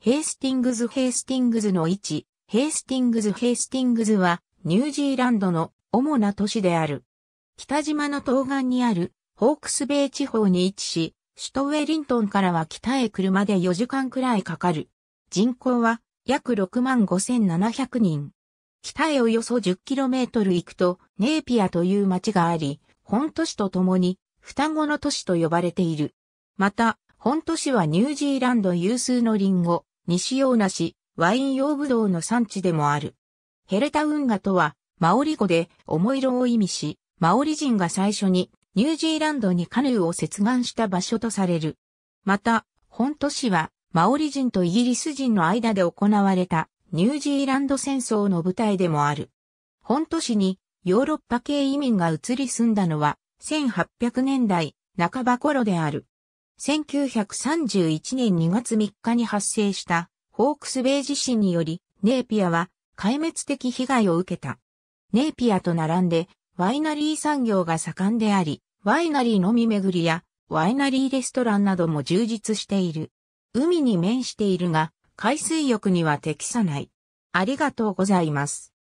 ヘイスティングズ・ヘイスティングズの位置、ヘイスティングズ・ヘイスティングズは、ニュージーランドの主な都市である。北島の東岸にある、ホークスベイ地方に位置し、首都ウェリントンからは北へ車で4時間くらいかかる。人口は約6万5700人。北へおよそ 10km 行くとネーピアという町があり、本都市と共に双子の都市と呼ばれている。また、本都市はニュージーランド有数のリンゴ、西洋梨、ワイン用ブドウの産地でもある。ヘレタ運河とは、マオリ語で、重色を意味し、マオリ人が最初に、ニュージーランドにカヌーを接岸した場所とされる。また、本都市は、マオリ人とイギリス人の間で行われた、ニュージーランド戦争の舞台でもある。本都市に、ヨーロッパ系移民が移り住んだのは、1800年代、半ば頃である。1931年2月3日に発生したホークスベイ地震により、ネーピアは壊滅的被害を受けた。ネーピアと並んで、ワイナリー産業が盛んであり、ワイナリーのみ巡りや、ワイナリーレストランなども充実している。海に面しているが、海水浴には適さない。ありがとうございます。